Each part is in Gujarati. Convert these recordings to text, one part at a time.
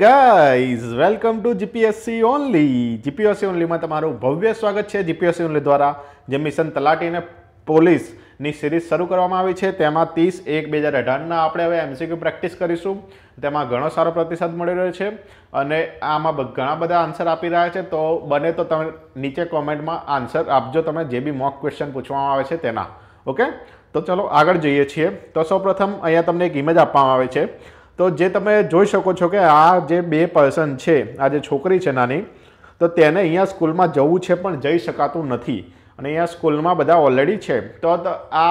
guys welcome to GPSC only GPSC ઓનલીમાં તમારું ભવ્ય સ્વાગત છે જીપીએસસી ઓનલી દ્વારા જે મિશન તલાટી અને પોલીસની સિરીઝ શરૂ કરવામાં આવી છે તેમાં ત્રીસ એક બે હજાર અઢારના આપણે હવે એમસીક્યુ પ્રેક્ટિસ કરીશું તેમાં ઘણો સારો પ્રતિસાદ મળી રહ્યો છે અને આમાં ઘણા બધા આન્સર આપી રહ્યા છે તો બને તો તમે નીચે કોમેન્ટમાં આન્સર આપજો તમે જે બી મોક ક્વેશ્ચન પૂછવામાં આવે છે તેના ઓકે તો ચલો આગળ જઈએ છીએ તો સૌપ્રથમ અહીંયા તમને એક ઇમેજ આપવામાં આવે છે તો જે તમે જોઈ શકો છો કે આ જે બે પર્સન છે આ જે છોકરી છે નાની તો તેને અહીંયા સ્કૂલમાં જવું છે પણ જઈ શકાતું નથી અને અહીંયા સ્કૂલમાં બધા ઓલરેડી છે તો આ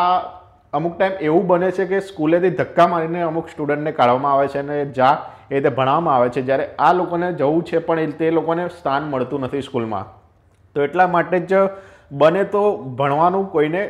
અમુક ટાઈમ એવું બને છે કે સ્કૂલેથી ધક્કા મારીને અમુક સ્ટુડન્ટને કાઢવામાં આવે છે અને જા એ રીતે ભણાવવામાં આવે છે જ્યારે આ લોકોને જવું છે પણ તે લોકોને સ્થાન મળતું નથી સ્કૂલમાં તો એટલા માટે જ બને તો ભણવાનું કોઈને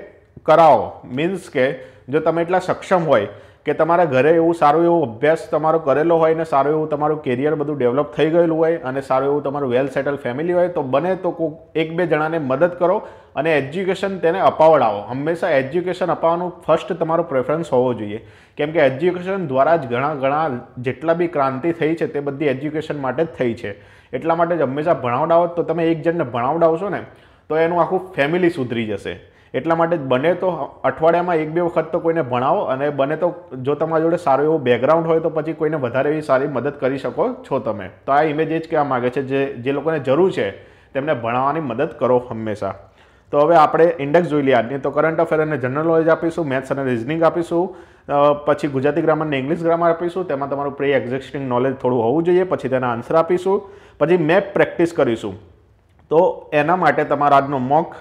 કરાવો મીન્સ કે જો તમે એટલા સક્ષમ હોય કે તમારા ઘરે એવું સારો એવો અભ્યાસ તમારો કરેલો હોય ને સારું એવું તમારું કેરિયર બધું ડેવલપ થઈ ગયેલું હોય અને સારું એવું તમારું વેલ સેટલ ફેમિલી હોય તો બને તો કોઈ એક બે જણાને મદદ કરો અને એજ્યુકેશન તેને અપાવડાવો હંમેશા એજ્યુકેશન અપાવવાનું ફર્સ્ટ તમારો પ્રેફરન્સ હોવો જોઈએ કેમ કે એજ્યુકેશન દ્વારા જ ઘણા ઘણા જેટલા બી ક્રાંતિ થઈ છે તે બધી એજ્યુકેશન માટે જ થઈ છે એટલા માટે જ હંમેશા ભણાવડાવો તો તમે એક જણને ભણાવડાવશો ને તો એનું આખું ફેમિલી સુધરી જશે એટલા માટે બને તો અઠવાડિયામાં એક બે વખત તો કોઈને ભણાવો અને બને તો જો તમારા જોડે સારો એવો બેકગ્રાઉન્ડ હોય તો પછી કોઈને વધારે એવી સારી મદદ કરી શકો છો તમે તો આ ઇમેજ એ જ કહેવા માગે છે જે જે લોકોને જરૂર છે તેમને ભણાવવાની મદદ કરો હંમેશા તો હવે આપણે ઇન્ડેક્સ જોઈ લઈએ તો કરંટ અફેર અને જનરલ નોલેજ આપીશું મેથ્સ અને રિઝનિંગ આપીશું પછી ગુજરાતી ગ્રામર ઇંગ્લિશ ગ્રામર આપીશું તેમાં તમારું પ્રી એક્ઝિસ્ટિંગ નોલેજ થોડું હોવું જોઈએ પછી તેના આન્સર આપીશું પછી મેપ પ્રેક્ટિસ કરીશું તો એના માટે તમારા આજનો મોક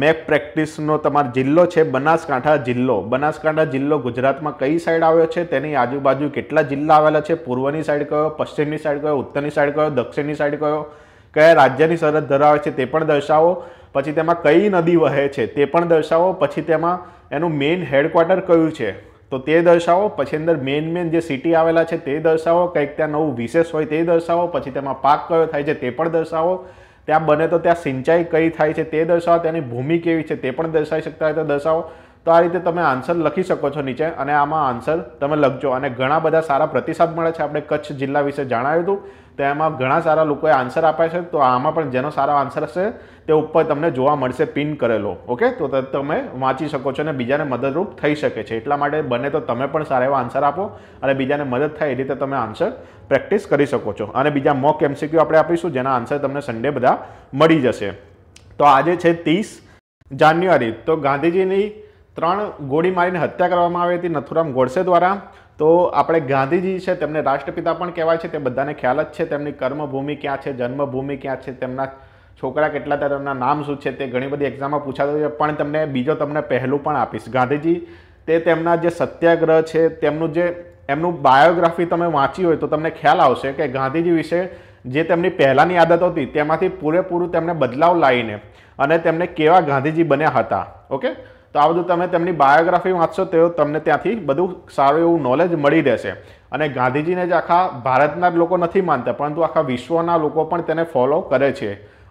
મેપ પ્રેક્ટિસનો તમારો જિલ્લો છે બનાસકાંઠા જિલ્લો બનાસકાંઠા જિલ્લો ગુજરાતમાં કઈ સાઈડ આવ્યો છે તેની આજુબાજુ કેટલા જિલ્લા આવેલા છે પૂર્વની સાઈડ કયો પશ્ચિમની સાઈડ કયો ઉત્તરની સાઈડ કયો દક્ષિણની સાઈડ કયો કયા રાજ્યની સરહદ ધરાવે છે તે પણ દર્શાવો પછી તેમાં કઈ નદી વહે છે તે પણ દર્શાવો પછી તેમાં એનું મેઇન હેડક્વાર્ટર કયું છે તો તે દર્શાવો પછી અંદર મેઇન મેઇન જે સિટી આવેલા છે તે દર્શાવો કંઈક ત્યાં નવું વિશેષ હોય તે દર્શાવો પછી તેમાં પાક કયો થાય છે તે પણ દર્શાવો ત્યાં બને તો ત્યાં સિંચાઈ કઈ થાય છે તે દર્શાવો તેની ભૂમિ કેવી છે તે પણ દર્શાવી શકતા હોય તો દર્શાવો તો આ રીતે તમે આન્સર લખી શકો છો નીચે અને આમાં આન્સર તમે લખજો અને ઘણા બધા સારા પ્રતિસાદ મળે છે આપણે કચ્છ જિલ્લા વિશે જણાવ્યું હતું તો એમાં ઘણા સારા લોકોએ આન્સર આપ્યા છે તો આમાં પણ જેનો સારો આન્સર હશે તે ઉપર તમને જોવા મળશે પિન કરેલો ઓકે તો તમે વાંચી શકો છો અને બીજાને મદદરૂપ થઈ શકે છે એટલા માટે બને તો તમે પણ સારા એવા આન્સર આપો અને બીજાને મદદ થાય એ રીતે તમે આન્સર પ્રેક્ટિસ કરી શકો છો અને બીજા મોક એમસીક્યુ આપણે આપીશું જેના આન્સર તમને સન્ડે બધા મળી જશે તો આજે છે ત્રીસ જાન્યુઆરી તો ગાંધીજીની ત્રણ ગોળી મારીને હત્યા કરવામાં આવી હતી નથુરામ ગોડસે દ્વારા તો આપણે ગાંધીજી છે તેમને રાષ્ટ્રપિતા પણ કહેવાય છે તે બધાને ખ્યાલ જ છે તેમની કર્મભૂમિ ક્યાં છે જન્મભૂમિ ક્યાં છે તેમના છોકરા કેટલા હતા તેમના નામ શું છે તે ઘણી બધી એક્ઝામમાં પૂછાતું છે પણ તમને બીજો તમને પહેલું પણ આપીશ ગાંધીજી તે તેમના જે સત્યાગ્રહ છે તેમનું જે એમનું બાયોગ્રાફી તમે વાંચી હોય તો તમને ખ્યાલ આવશે કે ગાંધીજી વિશે જે તેમની પહેલાંની આદત હતી તેમાંથી પૂરેપૂરું તેમને બદલાવ લાવીને અને તેમને કેવા ગાંધીજી બન્યા હતા ઓકે તો આ બધું તમે તેમની બાયોગ્રાફી વાંચશો તો તમને ત્યાંથી બધું સારું એવું નોલેજ મળી રહેશે અને ગાંધીજીને જ આખા ભારતના જ લોકો નથી માનતા પરંતુ આખા વિશ્વના લોકો પણ તેને ફોલો કરે છે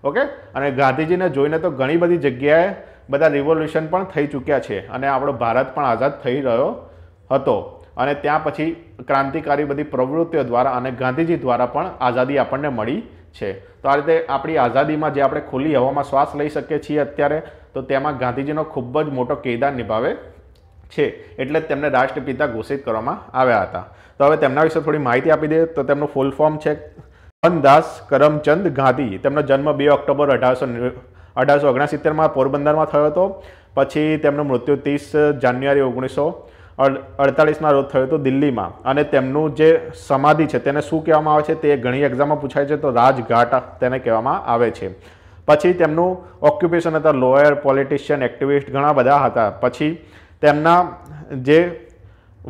ઓકે અને ગાંધીજીને જોઈને તો ઘણી બધી જગ્યાએ બધા રિવોલ્યુશન પણ થઈ ચૂક્યા છે અને આપણો ભારત પણ આઝાદ થઈ રહ્યો હતો અને ત્યાં પછી ક્રાંતિકારી બધી પ્રવૃત્તિઓ દ્વારા અને ગાંધીજી દ્વારા પણ આઝાદી આપણને મળી છે તો આ રીતે આપણી આઝાદીમાં જે આપણે ખુલ્લી હવામાં શ્વાસ લઈ શકીએ છીએ અત્યારે તો તેમાં ગાંધીજીનો ખૂબ જ મોટો કેદાર નિભાવે છે એટલે તેમને રાષ્ટ્રપિતા ઘોષિત કરવામાં આવ્યા હતા તો હવે તેમના વિશે થોડી માહિતી આપી દઈએ તો તેમનું ફૂલ ફોર્મ છે મોહનદાસ કરમચંદ ગાંધી તેમનો જન્મ બે ઓક્ટોબર અઢારસો અઢારસો ઓગણસિત્તેરમાં પોરબંદરમાં થયો હતો પછી તેમનું મૃત્યુ ત્રીસ જાન્યુઆરી ઓગણીસો અડતાલીસમાં રોજ થયો હતો દિલ્હીમાં અને તેમનું જે સમાધિ છે તેને શું કહેવામાં આવે છે તે ઘણી એક્ઝામમાં પૂછાય છે તો રાજઘાટ તેને કહેવામાં આવે છે પછી તેમનું ઓક્યુપેશન હતા લોયર પોલિટિશિયન એક્ટિવિસ્ટ ઘણા બધા હતા પછી તેમના જે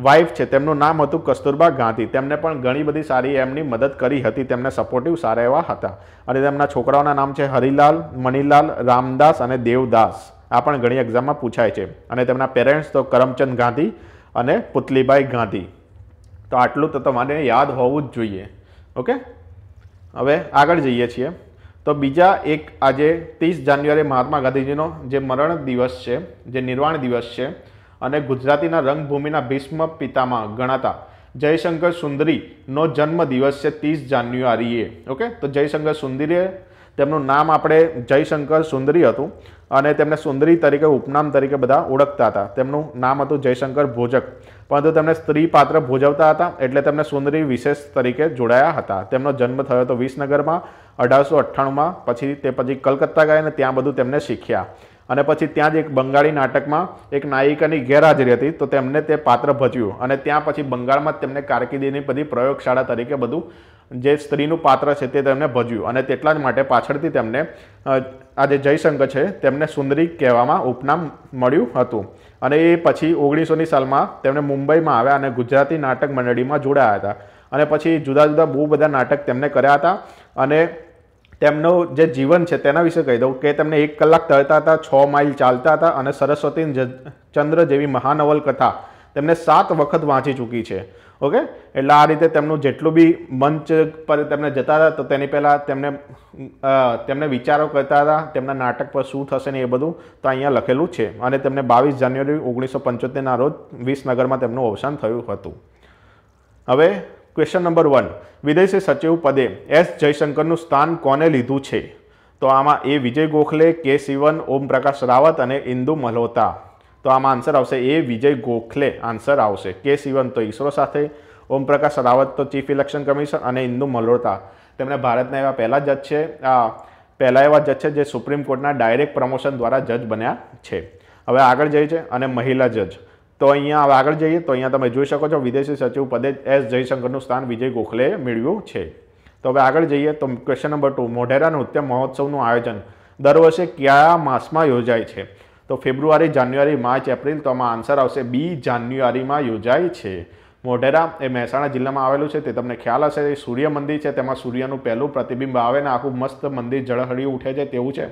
વાઇફ છે તેમનું નામ હતું કસ્તુરબા ગાંધી તેમને પણ ઘણી બધી સારી એમની મદદ કરી હતી તેમને સપોર્ટિવ સારા એવા હતા અને તેમના છોકરાઓના નામ છે હરિલાલ મણિલાલ રામદાસ અને દેવદાસ આ પણ ઘણી એક્ઝામમાં પૂછાય છે અને તેમના પેરેન્ટ્સ તો કરમચંદ ગાંધી અને પુતલીબાઈ ગાંધી તો આટલું તો તમારે યાદ હોવું જ જોઈએ ઓકે હવે આગળ જઈએ છીએ તો બીજા એક આજે ત્રીસ જાન્યુઆરી મહાત્મા ગાંધીજીનો જે મરણ દિવસ છે જે નિર્વાણ દિવસ છે અને ગુજરાતીના રંગભૂમિના ભીષ્મ પિતામાં ગણાતા જયશંકર સુંદરીનો જન્મ દિવસ છે ત્રીસ જાન્યુઆરીએ ઓકે તો જયશંકર સુંદરીએ તેમનું નામ આપણે જયશંકર સુંદરી હતું અને તેમને સુંદરી તરીકે ઉપનામ તરીકે બધા ઓળખતા હતા તેમનું નામ હતું જયશંકર ભોજક પરંતુ તેમને સ્ત્રી પાત્ર ભોજવતા હતા એટલે તેમને સુંદરી વિશેષ તરીકે જોડાયા હતા તેમનો જન્મ થયો હતો વિસનગરમાં અઢારસો અઠ્ઠાણુંમાં પછી તે પછી કલકત્તા ગયા અને ત્યાં બધું તેમને શીખ્યા અને પછી ત્યાં જ એક બંગાળી નાટકમાં એક નાયિકાની ગેરહાજરી હતી તો તેમને તે પાત્ર ભજ્યું અને ત્યાં પછી બંગાળમાં તેમને કારકિર્દીની બધી પ્રયોગશાળા તરીકે બધું જે સ્ત્રીનું પાત્ર છે તે તેમને ભજ્યું અને તેટલા જ માટે પાછળથી તેમને આ જે જયશંકર છે તેમને સુંદરી કહેવામાં ઉપનામ મળ્યું હતું અને એ પછી ઓગણીસોની સાલમાં તેમણે મુંબઈમાં આવ્યા અને ગુજરાતી નાટક મંડળીમાં જોડાયા હતા અને પછી જુદા જુદા બહુ બધા નાટક તેમને કર્યા હતા અને તેમનો જે જીવન છે તેના વિશે કહી દઉં કે તેમને એક કલાક તરતા હતા છ માઇલ ચાલતા હતા અને સરસ્વતી ચંદ્ર જેવી મહાનવલકથા તેમને સાત વખત વાંચી ચૂકી છે ઓકે એટલે આ રીતે તેમનું જેટલું બી મંચ પર તેમને જતા હતા તો તેની પહેલાં તેમને તેમને વિચારો કરતા હતા તેમના નાટક પર શું થશે ને એ બધું તો અહીંયા લખેલું છે અને તેમને બાવીસ જાન્યુઆરી ઓગણીસો પંચોતેરના રોજ વિસનગરમાં તેમનું અવસાન થયું હતું હવે ક્વેશ્ચન નંબર વન વિદેશી સચિવ પદે એસ જયશંકરનું સ્થાન કોને લીધું છે તો આમાં એ વિજય ગોખલે કે સિવન ઓમપ્રકાશ રાવત અને ઇન્દુ મલ્હોતા તો આમાં આન્સર આવશે એ વિજય ગોખલે આન્સર આવશે કે સિવન તો ઈસરો સાથે ઓમપ્રકાશ રાવત તો ચીફ ઇલેક્શન કમિશન અને ઇન્દુ મલ્હોત્રા તેમણે ભારતના એવા પહેલા જજ છે પહેલા એવા જજ છે જે સુપ્રીમ કોર્ટના ડાયરેક્ટ પ્રમોશન દ્વારા જજ બન્યા છે હવે આગળ જઈએ છે અને મહિલા જજ તો અહીંયા હવે આગળ જઈએ તો અહીંયા તમે જોઈ શકો છો વિદેશી સચિવ પદે એસ જયશંકરનું સ્થાન વિજય ગોખલે મેળવ્યું છે તો હવે આગળ જઈએ તો ક્વેશ્ચન નંબર ટુ મોઢેરા નૃત્ય મહોત્સવનું આયોજન દર વર્ષે કયા માસમાં યોજાય છે તો ફેબ્રુઆરી જાન્યુઆરી માર્ચ એપ્રિલ તો આમાં આન્સર આવશે બી જાન્યુઆરીમાં યોજાય છે મોઢેરા એ મહેસાણા જિલ્લામાં આવેલું છે તે તમને ખ્યાલ હશે સૂર્ય મંદિર છે તેમાં સૂર્યનું પહેલું પ્રતિબિંબ આવે ને આખું મસ્ત મંદિર ઝળહળી ઉઠે છે તેવું છે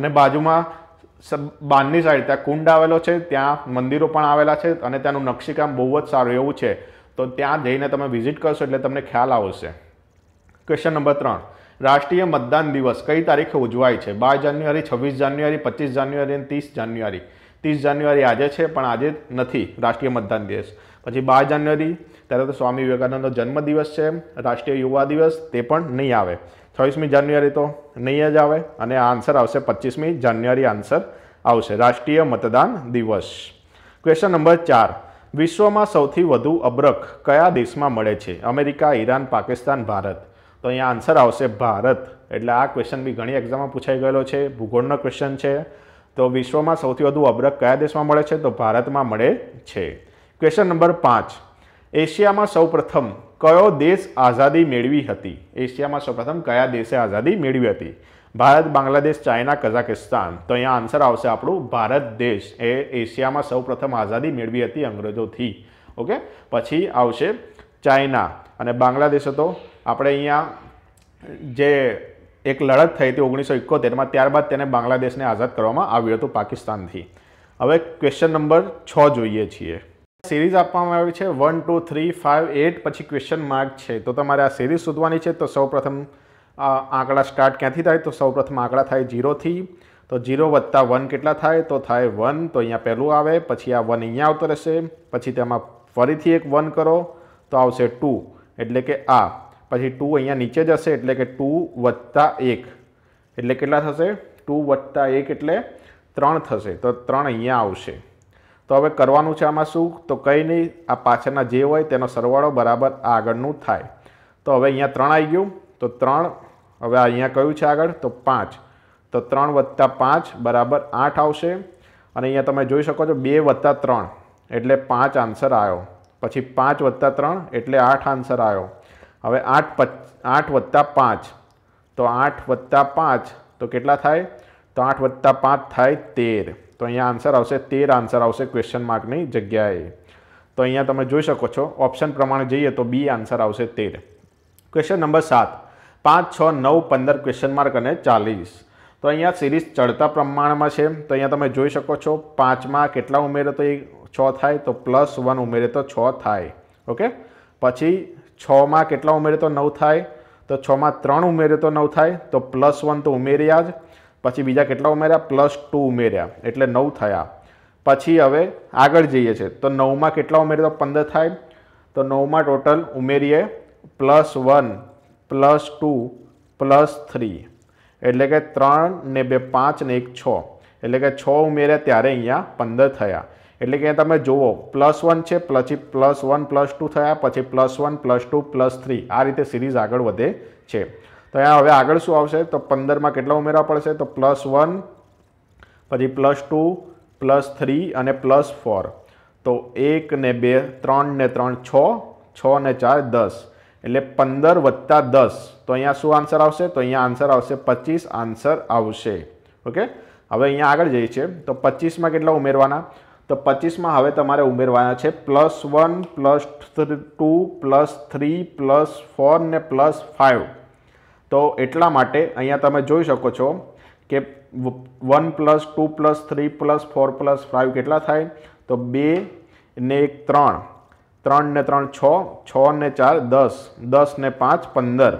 અને બાજુમાં બારની સાઈડ ત્યાં કુંડ આવેલો છે ત્યાં મંદિરો પણ આવેલા છે અને ત્યાંનું નકશીકામ બહુ જ સારું એવું છે તો ત્યાં જઈને તમે વિઝિટ કરશો એટલે તમને ખ્યાલ આવશે ક્વેશ્ચન નંબર ત્રણ રાષ્ટ્રીય મતદાન દિવસ કઈ તારીખે ઉજવાય છે બાર જાન્યુઆરી છવ્વીસ જાન્યુઆરી પચીસ જાન્યુઆરી અને ત્રીસ જાન્યુઆરી ત્રીસ જાન્યુઆરી આજે છે પણ આજે નથી રાષ્ટ્રીય મતદાન દિવસ પછી બાર જાન્યુઆરી ત્યારે તો સ્વામી વિવેકાનંદનો જન્મદિવસ છે રાષ્ટ્રીય યુવા દિવસ તે પણ નહીં આવે છવ્વીસમી જાન્યુઆરી તો નહીં જ આવે અને આન્સર આવશે પચીસમી જાન્યુઆરી આન્સર આવશે રાષ્ટ્રીય મતદાન દિવસ ક્વેશ્ચન નંબર ચાર વિશ્વમાં સૌથી વધુ અબરખ કયા દેશમાં મળે છે અમેરિકા ઈરાન પાકિસ્તાન ભારત તો અહીંયા આન્સર આવશે ભારત એટલે આ ક્વેશ્ચન બી ઘણી એક્ઝામમાં પૂછાઈ ગયેલો છે ભૂગોળનો ક્વેશ્ચન છે તો વિશ્વમાં સૌથી વધુ અબરક કયા દેશમાં મળે છે તો ભારતમાં મળે છે ક્વેશ્ચન નંબર પાંચ એશિયામાં સૌપ્રથમ કયો દેશ આઝાદી મેળવી હતી એશિયામાં સૌપ્રથમ કયા દેશે આઝાદી મેળવી હતી ભારત બાંગ્લાદેશ ચાઇના કઝાકિસ્તાન તો અહીંયા આન્સર આવશે આપણું ભારત દેશ એ એશિયામાં સૌપ્રથમ આઝાદી મેળવી હતી અંગ્રેજોથી ઓકે પછી આવશે ચાઇના અને બાંગ્લાદેશ હતો આપણે અહીંયા જે એક લડત થઈ હતી ઓગણીસો એકોતેરમાં ત્યારબાદ તેને બાંગ્લાદેશને આઝાદ કરવામાં આવ્યું હતું પાકિસ્તાનથી હવે ક્વેશ્ચન નંબર છ જોઈએ છીએ સિરીઝ આપવામાં આવી છે one two three five eight પછી ક્વેશ્ચન માર્ક છે તો તમારે આ સિરીઝ શોધવાની છે તો સૌપ્રથમ આંકડા સ્ટાર્ટ ક્યાંથી થાય તો સૌપ્રથમ આંકડા થાય જીરોથી તો જીરો વત્તા વન કેટલા થાય તો થાય વન તો અહીંયા પહેલું આવે પછી આ વન અહીંયા આવતો રહેશે પછી તેમાં ફરીથી એક વન કરો તો આવશે ટુ એટલે કે આ પછી ટુ અહીંયા નીચે જશે એટલે કે ટુ વત્તા એક એટલે કેટલા થશે ટુ વત્તા એક એટલે ત્રણ થશે તો ત્રણ અહીંયા આવશે તો હવે કરવાનું છે આમાં શું તો કંઈ નહીં આ પાછળના જે હોય તેનો સરવાળો બરાબર આ આગળનું થાય તો હવે અહીંયા ત્રણ આવી ગયું તો ત્રણ હવે અહીંયા કયું છે આગળ તો પાંચ તો ત્રણ વત્તા પાંચ બરાબર આઠ આવશે અને અહીંયા તમે જોઈ શકો છો બે વત્તા ત્રણ એટલે પાંચ આન્સર આવ્યો પછી પાંચ વત્તા ત્રણ એટલે આઠ આન્સર આવ્યો હવે આઠ પચ આઠ વત્તા પાંચ તો આઠ વત્તા પાંચ તો કેટલા થાય તો આઠ વત્તા પાંચ થાય તેર તો અહીંયા આન્સર આવશે તેર આન્સર આવશે ક્વેશ્ચન માર્કની જગ્યાએ તો અહીંયા તમે જોઈ શકો છો ઓપ્શન પ્રમાણે જઈએ તો બી આન્સર આવશે તેર ક્વેશ્ચન નંબર સાત પાંચ છ નવ પંદર ક્વેશ્ચન માર્ક અને ચાલીસ તો અહીંયા સિરીઝ ચડતા પ્રમાણમાં છે તો અહીંયા તમે જોઈ શકો છો પાંચમાં કેટલા ઉમેરે તો એ છ થાય તો પ્લસ વન ઉમેરે તો છ થાય ઓકે પછી છમાં કેટલા ઉમેરે તો નવ થાય તો છમાં ત્રણ ઉમેરે તો નવ થાય તો પ્લસ વન તો ઉમેર્યા જ પછી બીજા કેટલા ઉમેર્યા પ્લસ ટુ ઉમેર્યા એટલે નવ થયા પછી હવે આગળ જઈએ છે તો નવમાં કેટલા ઉમેરે તો પંદર થાય તો નવમાં ટોટલ ઉમેરીએ plus one plus two plus three એટલે કે ત્રણ ને બે પાંચ ને એક છ એટલે કે છ ઉમેર્યા ત્યારે અહીંયા પંદર થયા એટલે કે તમે જુઓ પ્લસ વન છે પછી પ્લસ વન પ્લસ ટુ થયા પછી plus one plus two plus three આ રીતે સિરીઝ આગળ વધે છે તો અહીંયા હવે આગળ શું આવશે તો પંદરમાં કેટલા ઉમેરવા પડશે તો પ્લસ વન પછી પ્લસ ટુ પ્લસ થ્રી અને પ્લસ ફોર તો એક ને બે ત્રણ ને ત્રણ છ છ ને ચાર દસ એટલે પંદર વત્તા દસ તો અહીંયા શું આન્સર આવશે તો અહીંયા આન્સર આવશે પચીસ આન્સર આવશે ઓકે હવે અહીંયા આગળ જઈએ છીએ તો પચીસમાં કેટલા ઉમેરવાના તો પચીસમાં હવે તમારે ઉમેરવાના છે plus one plus two plus three plus four ને પ્લસ ફાઇવ તો એટલા માટે અહીંયા તમે જોઈ શકો છો કે one plus two plus three plus four plus five કેટલા થાય તો બે ને એક ત્રણ ત્રણ ને ત્રણ છ છ ને ચાર દસ દસ ને પાંચ પંદર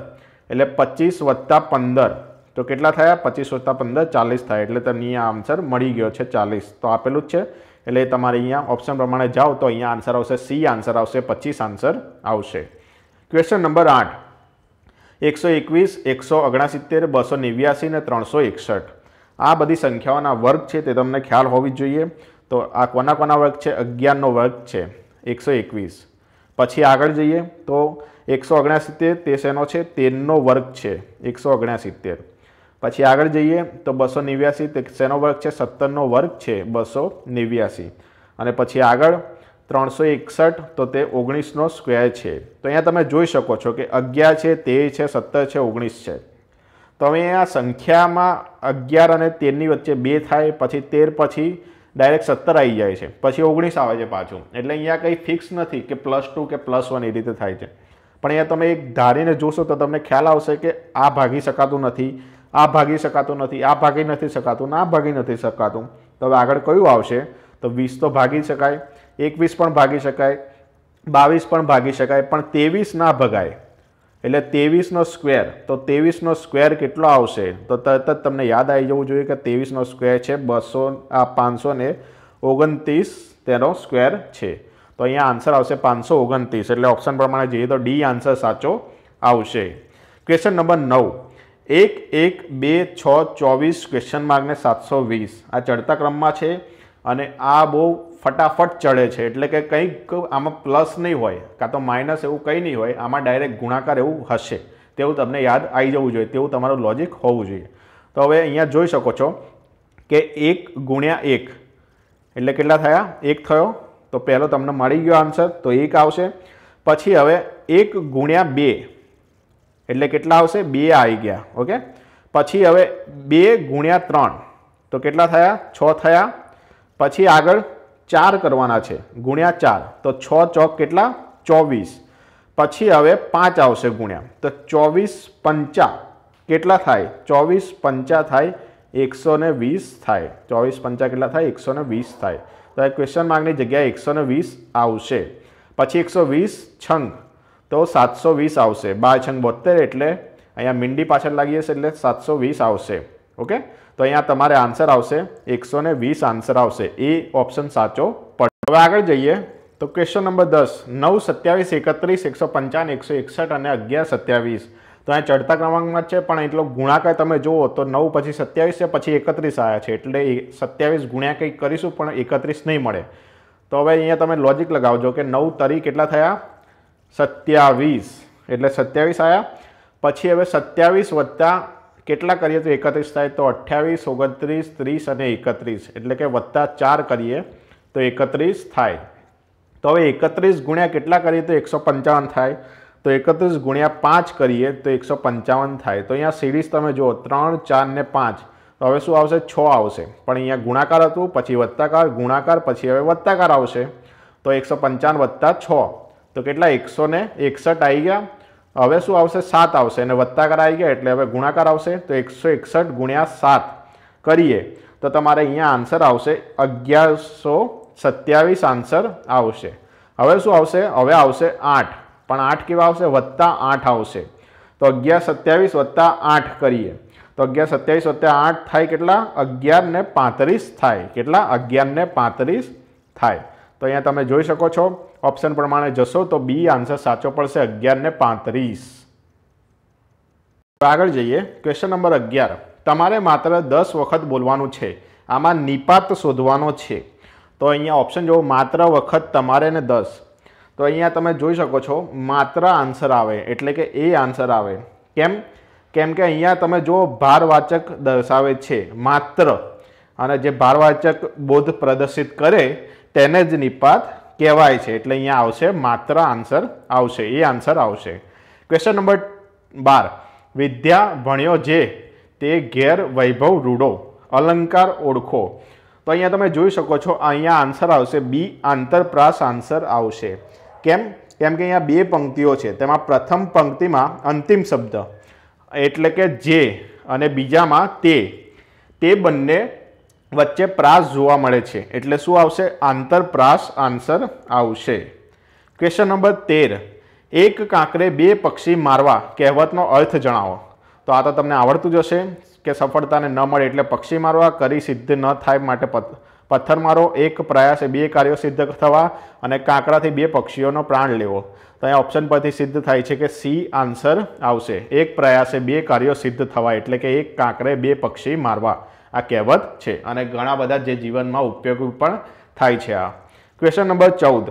એટલે પચીસ વત્તા પંદર તો કેટલા થયા પચીસ વત્તા પંદર ચાલીસ થાય એટલે તમને આ આન્સર મળી ગયો છે ચાલીસ તો આપેલું જ છે એટલે તમારે અહીંયા ઓપ્શન પ્રમાણે જાઓ તો અહીંયા આન્સર આવશે સી આન્સર આવશે પચીસ આન્સર આવશે ક્વેશ્ચન નંબર આઠ એકસો એકવીસ એકસો ઓગણસિત્તેર બસો નેવ્યાસી ને ત્રણસો એકસઠ આ બધી સંખ્યાઓના વર્ગ છે તે તમને ખ્યાલ હોવી જોઈએ તો આ કોના કોના વર્ગ છે અગિયારનો વર્ગ છે એકસો એકવીસ પછી આગળ જઈએ તો એકસો ઓગણસિત્તેર તે શેનો છે તેરનો વર્ગ છે એકસો ઓગણસિત્તેર પછી આગળ જઈએ તો બસો નેવ્યાસી તે શેનો વર્ગ છે સત્તરનો વર્ગ છે બસો નેવ્યાસી અને પછી આગળ ત્રણસો એકસઠ તો તે ઓગણીસનો સ્ક્વેર છે તો અહીંયા તમે જોઈ શકો છો કે અગિયાર છે તેર છે સત્તર છે ઓગણીસ છે તો હવે આ સંખ્યામાં અગિયાર અને તેરની વચ્ચે બે થાય પછી તેર પછી ડાયરેક્ટ સત્તર આવી જાય છે પછી ઓગણીસ આવે છે પાછું એટલે અહીંયા કંઈ ફિક્સ નથી કે પ્લસ ટુ કે પ્લસ વન એ રીતે થાય છે પણ અહીંયા તમે એક ધારીને જોશો તો તમને ખ્યાલ આવશે કે આ ભાગી શકાતું નથી આ ભાગી શકાતું નથી આ ભાગી નથી શકાતું ને આ ભાગી નથી શકાતું તો હવે આગળ કયું આવશે તો વીસ તો ભાગી શકાય એકવીસ પણ ભાગી શકાય બાવીસ પણ ભાગી શકાય પણ ત્રેવીસ ના ભગાય એટલે ત્રેવીસનો સ્ક્વેર તો ત્રેવીસનો સ્ક્વેર કેટલો આવશે તો તરત જ તમને યાદ આવી જવું જોઈએ કે ત્રેવીસનો સ્ક્વેર છે બસો આ પાંચસો ને ઓગણત્રીસ તેનો સ્ક્વેર છે તો અહીંયા આન્સર આવશે પાંચસો ઓગણત્રીસ એટલે ઓપ્શન પ્રમાણે જઈએ તો ડી આન્સર સાચો આવશે ક્વેશ્ચન નંબર નવ એક એક બે છ ચોવીસ ક્વેશ્ચન માર્કને સાતસો વીસ આ ચડતા ક્રમમાં છે અને આ બહુ ફટાફટ ચડે છે એટલે કે કંઈક આમાં પ્લસ નહીં હોય કાં તો માઇનસ એવું કંઈ નહીં હોય આમાં ડાયરેક્ટ ગુણાકાર એવું હશે તેવું તમને યાદ આવી જવું જોઈએ તેવું તમારું લોજિક હોવું જોઈએ તો હવે અહીંયા જોઈ શકો છો કે એક ગુણ્યા એક એટલે કેટલા થયા એક થયો તો પહેલો તમને મળી ગયો આન્સર તો એક આવશે પછી હવે એક ગુણ્યા બે એટલે કેટલા આવશે બે આવી ગયા ઓકે પછી હવે બે ગુણ્યા ત્રણ તો કેટલા થયા છ થયા પછી આગળ ચાર કરવાના છે ગુણ્યા ચાર તો છ ચોક કેટલા ચોવીસ પછી હવે પાંચ આવશે ગુણ્યા તો ચોવીસ પંચા કેટલા થાય ચોવીસ પંચા થાય એકસો વીસ થાય ચોવીસ પંચા કેટલા થાય એકસો વીસ થાય તો એ ક્વેશ્ચન માર્કની જગ્યાએ એકસો વીસ આવશે પછી એકસો વીસ છંગ તો સાતસો વીસ આવશે બાછંગ બોતેર એટલે અહીંયા મીંડી પાછળ લાગીએ છીએ એટલે સાતસો વીસ આવશે ઓકે તો અહીંયા તમારે આન્સર આવશે એકસો વીસ આન્સર આવશે એ ઓપ્શન સાચો પડશે હવે આગળ જઈએ તો ક્વેશ્ચન નંબર દસ નવ સત્યાવીસ એકત્રીસ એકસો પંચાવન એકસો એકસઠ અને અગિયાર સત્યાવીસ તો અહીંયા ચડતા ક્રમાંકમાં છે પણ એટલો ગુણાકાર તમે જુઓ તો નવ પછી સત્યાવીસ છે પછી એકત્રીસ આવ્યા છે એટલે સત્યાવીસ ગુણ્યા કંઈક કરીશું પણ એકત્રીસ નહીં મળે તો હવે અહીંયા તમે લોજિક લગાવજો કે નવ તરી કેટલા થયા સત્યાવીસ એટલે સત્યાવીસ આવ્યા પછી હવે સત્યાવીસ વત્તા કેટલા કરીએ તો એકત્રીસ થાય તો અઠ્યાવીસ ઓગણત્રીસ ત્રીસ અને એકત્રીસ એટલે કે વત્તા ચાર કરીએ તો એકત્રીસ થાય તો હવે એકત્રીસ ગુણ્યા કેટલા કરીએ તો એકસો પંચાવન થાય તો એકત્રીસ ગુણ્યા પાંચ કરીએ તો એકસો પંચાવન થાય તો અહીંયા સિરીઝ તમે જુઓ ત્રણ ચાર ને પાંચ તો હવે શું આવશે છ આવશે પણ અહીંયા ગુણાકાર હતું પછી વત્તાકાર ગુણાકાર પછી હવે વત્તાકાર આવશે તો એકસો પંચાવન વત્તા છ તો કેટલા એકસો ને એકસઠ આવી ગયા હવે શું આવશે સાત આવશે અને વત્તાકાર આવી ગયા એટલે હવે ગુણાકાર આવશે તો એકસો એકસઠ ગુણ્યા સાત કરીએ તો તમારે અહીંયા આન્સર આવશે અગિયારસો સત્યાવીસ આન્સર આવશે હવે શું આવશે હવે આવશે આઠ પણ આઠ કેવા આવશે વત્તા આઠ આવશે તો અગિયાર સત્યાવીસ વત્તા આઠ કરીએ તો અગિયાર સત્યાવીસ વત્તા આઠ થાય કેટલા અગિયાર ને પાંત્રીસ થાય કેટલા અગિયાર ને પાંત્રીસ થાય તો અહીંયા તમે જોઈ શકો છો ઓપ્શન પ્રમાણે જશો તો બી આન્સર સાચો પડશે અગિયાર ને પાંત્રીસ આગળ જઈએ ક્વેશ્ચન નંબર અગિયાર તમારે માત્ર દસ વખત બોલવાનું છે આમાં નિપાત શોધવાનો છે તો અહીંયા ઓપ્શન જુઓ માત્ર વખત તમારે ને દસ તો અહીંયા તમે જોઈ શકો છો માત્ર આન્સર આવે એટલે કે એ આન્સર આવે કેમ કેમ કે અહીંયા તમે જો ભારવાચક દર્શાવે છે માત્ર અને જે ભારવાચક બોધ પ્રદર્શિત કરે તેને જ નિપાત કહેવાય છે એટલે અહીંયા આવશે માત્ર આન્સર આવશે એ આન્સર આવશે ક્વેશ્ચન નંબર બાર વિદ્યા ભણ્યો જે તે ઘેર વૈભવ રૂડો અલંકાર ઓળખો તો અહીંયા તમે જોઈ શકો છો અહીંયા આન્સર આવશે બી આંતરપ્રાસ આન્સર આવશે કેમ કેમ કે અહીંયા બે પંક્તિઓ છે તેમાં પ્રથમ પંક્તિમાં અંતિમ શબ્દ એટલે કે જે અને બીજામાં તે તે બંને વચ્ચે પ્રાસ જોવા મળે છે એટલે શું આવશે આંતરપ્રાસ આન્સર આવશે ક્વેશ્ચન નંબર તેર એક કાંકરે બે પક્ષી મારવા કહેવતનો અર્થ જણાવો તો આ તો તમને આવડતું જશે કે સફળતાને ન મળે એટલે પક્ષી મારવા કરી સિદ્ધ ન થાય માટે પથ્થર મારો એક પ્રયાસે બે કાર્યો સિદ્ધ થવા અને કાંકરાથી બે પક્ષીઓનો પ્રાણ લેવો તો અહીંયા ઓપ્શન પરથી સિદ્ધ થાય છે કે સી આન્સર આવશે એક પ્રયાસે બે કાર્યો સિદ્ધ થવા એટલે કે એક કાંકરે બે પક્ષી મારવા આ કહેવત છે અને ઘણા બધા જે જીવનમાં ઉપયોગી પણ થાય છે આ ક્વેશ્ચન નંબર ચૌદ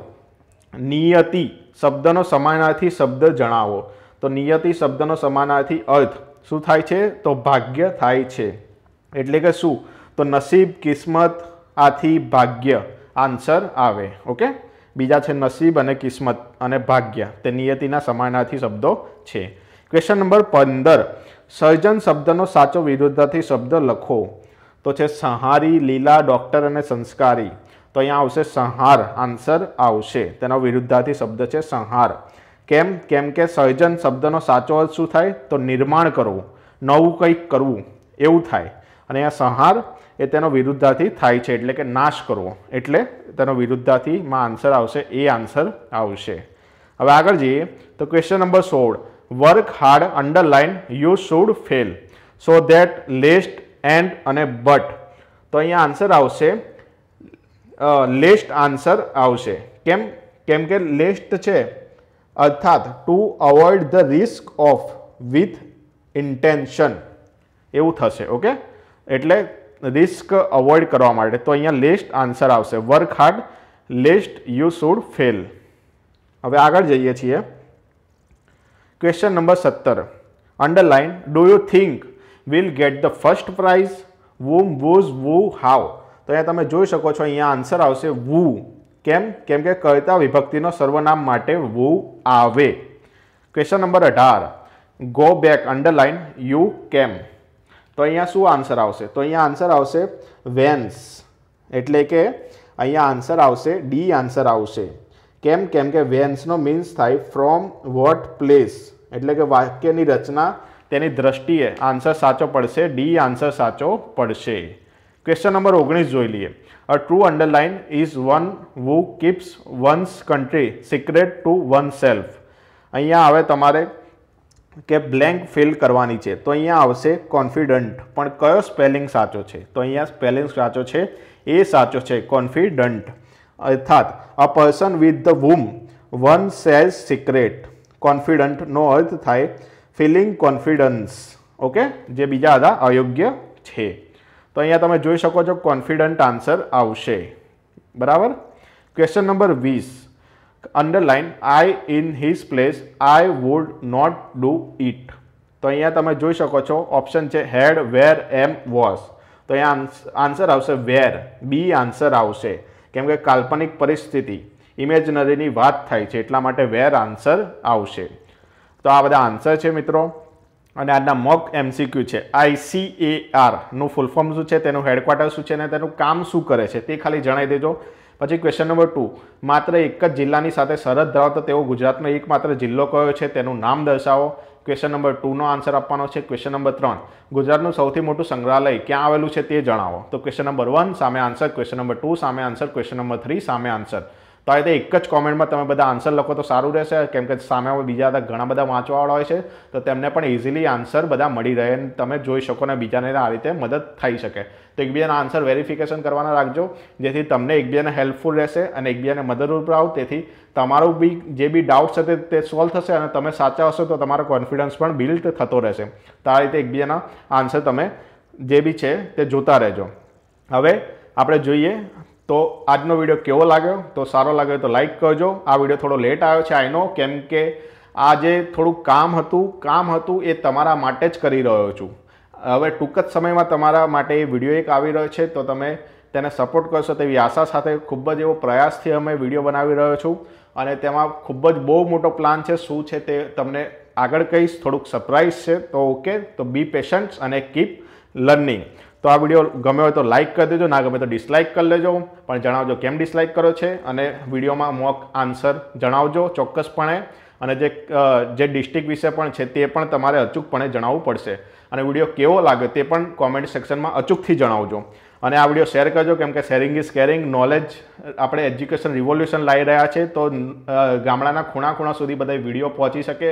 નિયતિ શબ્દનો સમાનાર્થી શબ્દ જણાવો તો નિયતિ શબ્દનો સમાનાર્થી અર્થ શું થાય છે તો ભાગ્ય થાય છે એટલે કે શું તો નસીબ કિસ્મત આથી ભાગ્ય આન્સર આવે ઓકે બીજા છે નસીબ અને કિસ્મત અને ભાગ્ય તે નિયતિના સમાનાર્થી શબ્દો છે ક્વેશ્ચન નંબર પંદર સર્જન શબ્દનો સાચો વિરુદ્ધાર્થી શબ્દ લખો તો છે સંહારી લીલા ડૉક્ટર અને સંસ્કારી તો અહીંયા આવશે સંહાર આન્સર આવશે તેનો વિરુદ્ધાર્થી શબ્દ છે સંહાર કેમ કેમ કે સર્જન શબ્દનો સાચો અર્થ શું થાય તો નિર્માણ કરવું નવું કંઈક કરવું એવું થાય અને અહીંયા સંહાર એ તેનો વિરુદ્ધાથી થાય છે એટલે કે નાશ કરવો એટલે તેનો વિરુદ્ધાથીમાં આન્સર આવશે એ આન્સર આવશે હવે આગળ જઈએ તો ક્વેશ્ચન નંબર સોળ work hard underline you should fail so that lest and અને બટ તો અહીંયા આન્સર આવશે લેસ્ટ આન્સર આવશે કેમ કેમ કે લેસ્ટ છે અર્થાત to avoid the risk of with intention એવું થશે ઓકે એટલે રિસ્ક અવોઇડ કરવા માટે તો અહીંયા લેસ્ટ આન્સર આવશે work hard lest you should fail હવે આગળ જઈએ છીએ ક્વેશ્ચન નંબર સત્તર underline do you think will get the first prize whom whose who how તો અહીંયા તમે જોઈ શકો છો અહીંયા આન્સર આવશે વુ કેમ કેમ કે કરતા વિભક્તિનો સર્વનામ માટે વુ આવે ક્વેશ્ચન નંબર અઢાર ગો બેક અંડરલાઇન યુ કેમ તો અહીંયા શું આન્સર આવશે તો અહીંયા આન્સર આવશે વેન્સ એટલે કે અહીંયા આન્સર આવશે ડી આન્સર આવશે કેમ કેમ કે વેન્સનો મીન્સ થાય ફ્રોમ વોટ પ્લેસ એટલે કે વાક્યની રચના તેની દ્રષ્ટિએ આન્સર સાચો પડશે ડી આન્સર સાચો પડશે ક્વેશ્ચન નંબર ઓગણીસ જોઈ લઈએ a true underline is one who keeps one's country secret to oneself અહીંયા આવે તમારે કે બ્લેન્ક ફિલ કરવાની છે તો અહીંયા આવશે કોન્ફિડન્ટ પણ કયો સ્પેલિંગ સાચો છે તો અહીંયા સ્પેલિંગ સાચો છે એ સાચો છે કોન્ફિડન્ટ અર્થાત a person with the whom one sells secret કોન્ફિડન્ટનો અર્થ થાય ફિલિંગ કોન્ફિડન્સ ઓકે જે બીજા બધા અયોગ્ય છે તો અહીંયા તમે જોઈ શકો છો કોન્ફિડન્ટ આન્સર આવશે બરાબર ક્વેશ્ચન નંબર વીસ underline I in his place I would not do it તો અહીંયા તમે જોઈ શકો છો ઓપ્શન છે હેડ વેર એમ વોઝ તો અહીંયા આન્સર આવશે વેર બી આન્સર આવશે કેમ કે કાલ્પનિક પરિસ્થિતિ ઇમેજનરીની વાત થાય છે એટલા માટે વેર આન્સર આવશે તો આ બધા આન્સર છે મિત્રો અને આજના મોક એમસીક્યુ છે આઈસીએઆરનું ફૂલ ફોર્મ શું છે તેનું હેડક્વાર્ટર શું છે અને તેનું કામ શું કરે છે તે ખાલી જણાવી દેજો પછી ક્વેશ્ચન નંબર ટુ માત્ર એક જ જિલ્લાની સાથે સરહદ ધરાવતો તેવો ગુજરાતનો એકમાત્ર જિલ્લો કયો છે તેનું નામ દર્શાવો ક્વેશ્ચન નંબર ટુનો આન્સર આપવાનો છે ક્વેશ્ચન નંબર ત્રણ ગુજરાતનું સૌથી મોટું સંગ્રહાલય ક્યાં આવેલું છે તે જણાવો તો ક્વેશ્ચન નંબર વન સામે આન્સર ક્વેશ્ચન નંબર ટુ સામે આન્સર ક્વેશ્ચન નંબર થ્રી સામે આન્સર તો આ રીતે એક જ કોમેન્ટમાં તમે બધા આન્સર લખો તો સારું રહેશે કેમ કે સામે બીજા બધા ઘણા બધા વાંચવાવાળા હોય છે તો તેમને પણ ઇઝીલી આન્સર બધા મળી રહે અને તમે જોઈ શકો ને બીજાને આ રીતે મદદ થઈ શકે તો એકબીજાના આન્સર વેરિફિકેશન કરવાના રાખજો જેથી તમને એકબીજાને હેલ્પફુલ રહેશે અને એકબીજાને મદદરૂપ રહો તેથી તમારું બી જે બી ડાઉટ્સ હશે તે સોલ્વ થશે અને તમે સાચા હશો તો તમારો કોન્ફિડન્સ પણ બિલ્ડ થતો રહેશે તો આ રીતે એકબીજાના આન્સર તમે જે બી છે તે જોતા રહેજો હવે આપણે જોઈએ તો આજનો વિડીયો કેવો લાગ્યો તો સારો લાગ્યો તો લાઇક કરજો આ વિડીયો થોડો લેટ આવ્યો છે આઈનો કેમ કે આ જે થોડું કામ હતું કામ હતું એ તમારા માટે જ કરી રહ્યો છું હવે ટૂંક જ સમયમાં તમારા માટે એ વિડીયો એક આવી રહ્યો છે તો તમે તેને સપોર્ટ કરશો તેવી આશા સાથે ખૂબ જ એવો પ્રયાસથી અમે વિડીયો બનાવી રહ્યો છું અને તેમાં ખૂબ જ બહુ મોટો પ્લાન છે શું છે તે તમને આગળ કહીશ થોડુંક સરપ્રાઇઝ છે તો ઓકે તો બી પેશન્ટ્સ અને કીપ લર્નિંગ તો આ વિડીયો ગમે હોય તો લાઇક કરી દેજો ના ગમે તો ડિસલાઇક કરી લેજો પણ જણાવજો કેમ ડિસલાઇક કરો છે અને વિડીયોમાં મોક આન્સર જણાવજો ચોક્કસપણે અને જે જે ડિસ્ટ્રિક્ટ વિશે પણ છે તે પણ તમારે અચૂકપણે જણાવવું પડશે અને વિડીયો કેવો લાગે તે પણ કોમેન્ટ સેક્શનમાં અચૂકથી જણાવજો અને આ વિડીયો શેર કરજો કેમ કે શેરિંગ ઇઝ કેરિંગ નોલેજ આપણે એજ્યુકેશન રિવોલ્યુશન લાવી રહ્યા છે તો ગામડાના ખૂણા ખૂણા સુધી બધા વિડીયો પહોંચી શકે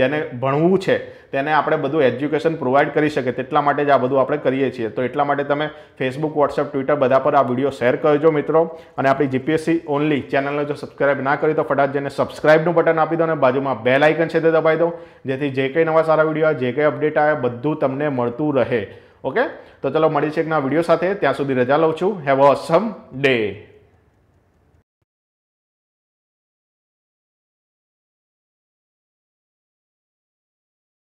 જેને ભણવું છે તેને આપણે બધું એજ્યુકેશન પ્રોવાઈડ કરી શકે તેટલા માટે જ આ બધું આપણે કરીએ છીએ તો એટલા માટે તમે ફેસબુક વોટ્સઅપ ટ્વિટર બધા પર આ વિડીયો શેર કરજો મિત્રો અને આપણી જીપીએસસી ઓનલી ચેનલને જો સબસ્ક્રાઇબ ના કરી તો ફટાફટ જેને સબસ્ક્રાઇબનું બટન આપી દો અને બાજુમાં બે લાઇકન છે તે દબાવી દો જેથી જે કંઈ નવા સારા વિડીયો આવે જે કંઈ અપડેટ આવે બધું તમને મળતું રહે ઓકે તો ચલો છે એકના વિડીયો સાથે ત્યાં સુધી રજા લઉં છું હેવ અ સમ ડે